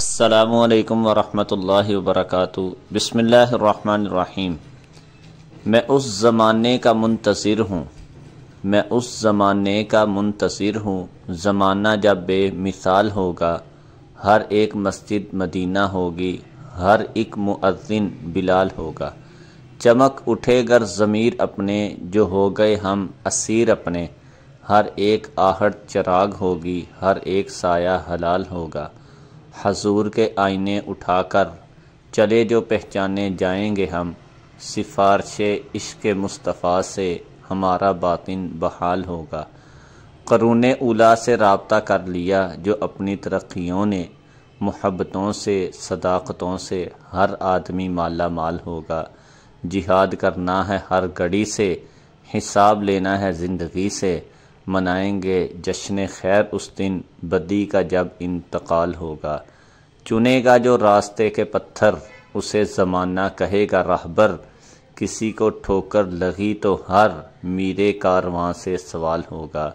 अल्लाम वरहमल वरक बसमीम मैं उस ज़माने का मुंतसर हूँ मैं उस ज़माने का मुंतसर हूँ ज़माना जब बेमिसाल होगा हर एक मस्जिद मदीना होगी हर एक मुअज़िन बिलाल होगा चमक उठेगर ज़मीर अपने जो हो गए हम असीर अपने हर एक आहट चराग होगी हर एक साया हलाल होगा हजूर के आईने उठाकर चले जो पहचाने जाएंगे हम सिफारश इश्क मुस्तफ़ा से हमारा बातिन बहाल होगा करून उला से रबता कर लिया जो अपनी तरक्यों ने मोहब्बतों से सदाकतों से हर आदमी माला माल होगा जिहाद करना है हर घड़ी से हिसाब लेना है ज़िंदगी से मनाएंगे जश्न खैर उस दिन बदी का जब इंतकाल होगा चुनेगा जो रास्ते के पत्थर उसे ज़माना कहेगा राहबर किसी को ठोकर लगी तो हर मीरे कारवां से सवाल होगा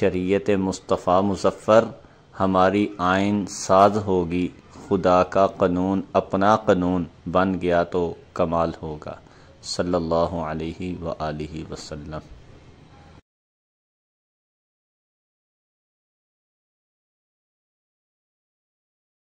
शरीयत मुस्तफ़ा मुजफ़र हमारी आइन साज होगी खुदा का कानून अपना कानून बन गया तो कमाल होगा सल्लल्लाहु अलैहि व आलिहि वसल्लम